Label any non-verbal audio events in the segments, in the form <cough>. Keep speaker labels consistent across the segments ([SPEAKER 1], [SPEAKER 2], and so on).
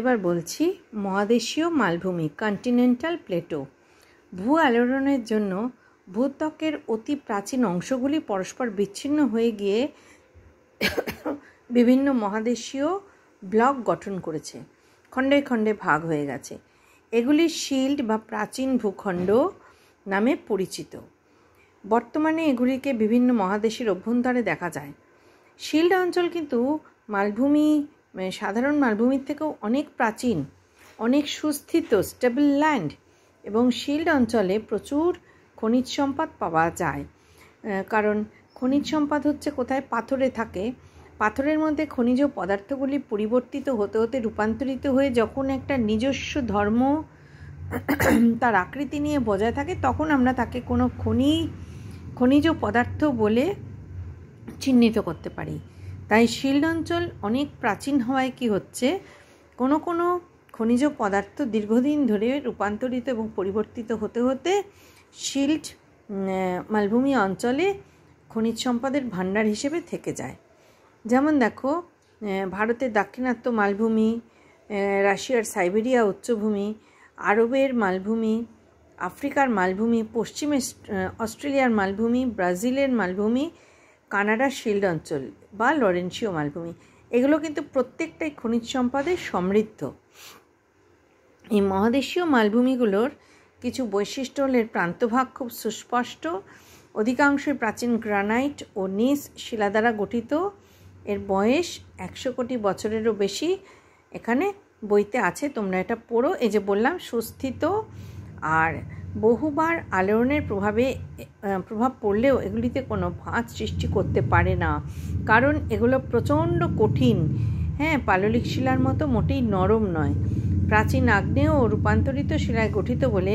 [SPEAKER 1] এবার বলছি মহাদেশীয় মালভূমি কন্টিনেন্টাল প্লেটো ভূ আলোড়নের জন্য ভূত্বকের অতি প্রাচীন অংশগুলি পরস্পর বিচ্ছিন্ন হয়ে গিয়ে বিভিন্ন মহাদেশীয় ব্লক গঠন করেছে খণ্ডে খণ্ডে ভাগ হয়ে গেছে এগুলি শিল্ড বা প্রাচীন ভূখণ্ড নামে পরিচিত বর্তমানে এগুলিকে বিভিন্ন মহাদেশের অভ্যন্তরে দেখা যায় শিল্ড অঞ্চল কিন্তু মালভূমি মানে সাধারণ মালভূমির থেকেও অনেক প্রাচীন অনেক সুস্থিত স্টেবল ল্যান্ড এবং শিল্ড অঞ্চলে প্রচুর খনিজ সম্পদ পাওয়া যায় কারণ খনিজ সম্পদ হচ্ছে কোথায় পাথরে থাকে পাথরের মধ্যে খনিজ পদার্থগুলি পরিবর্তিত হতে হতে রূপান্তরিত হয়ে যখন একটা নিজস্ব ধর্ম <clears throat> তার আকৃতি নিয়ে বজায় থাকে তখন আমরা তাকে কোনো খনি খনিজ পদার্থ বলে চিহ্নিত করতে পারি তাই শিল্ড অঞ্চল অনেক প্রাচীন হওয়ায় কি হচ্ছে কোনো কোনো খনিজ পদার্থ দীর্ঘদিন ধরে রূপান্তরিত এবং পরিবর্তিত হতে হতে শিল্ড মালভূমি অঞ্চলে খনিজ সম্পদের ভাণ্ডার হিসেবে থেকে যায় যেমন দেখো ভারতের দাক্ষিণাত্য মালভূমি রাশিয়ার সাইবেরিয়া উচ্চভূমি আরবের মালভূমি আফ্রিকার মালভূমি পশ্চিমে অস্ট্রেলিয়ার মালভূমি ব্রাজিলের মালভূমি কানাডার শিল্ড অঞ্চল বা লরেন্সীয় মালভূমি এগুলো কিন্তু প্রত্যেকটাই খনিজ সম্পদে সমৃদ্ধ এই মহাদেশীয় মালভূমিগুলোর কিছু বৈশিষ্ট্য হলের প্রান্তভাগ খুব সুস্পষ্ট অধিকাংশই প্রাচীন গ্রানাইট ও নিস শিলা দ্বারা গঠিত এর বয়স একশো কোটি বছরেরও বেশি এখানে বইতে আছে তোমরা এটা পড়ো এই যে বললাম সুস্থিত আর বহুবার আলোড়নের প্রভাবে প্রভাব পড়লেও এগুলিতে কোনো ভাঁজ সৃষ্টি করতে পারে না কারণ এগুলো প্রচণ্ড কঠিন হ্যাঁ পাললিক শিলার মতো মোটেই নরম নয় প্রাচীন আগ্নেয় ও রূপান্তরিত শিলায় গঠিত বলে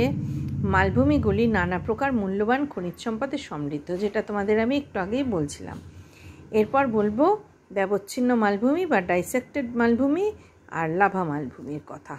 [SPEAKER 1] মালভূমিগুলি নানা প্রকার মূল্যবান খনিজ সম্পদে সমৃদ্ধ যেটা তোমাদের আমি একটু আগেই বলছিলাম এরপর বলবো ব্যবচ্ছিন্ন মালভূমি বা ডাইসেক্টেড মালভূমি আর লাভা মালভূমির কথা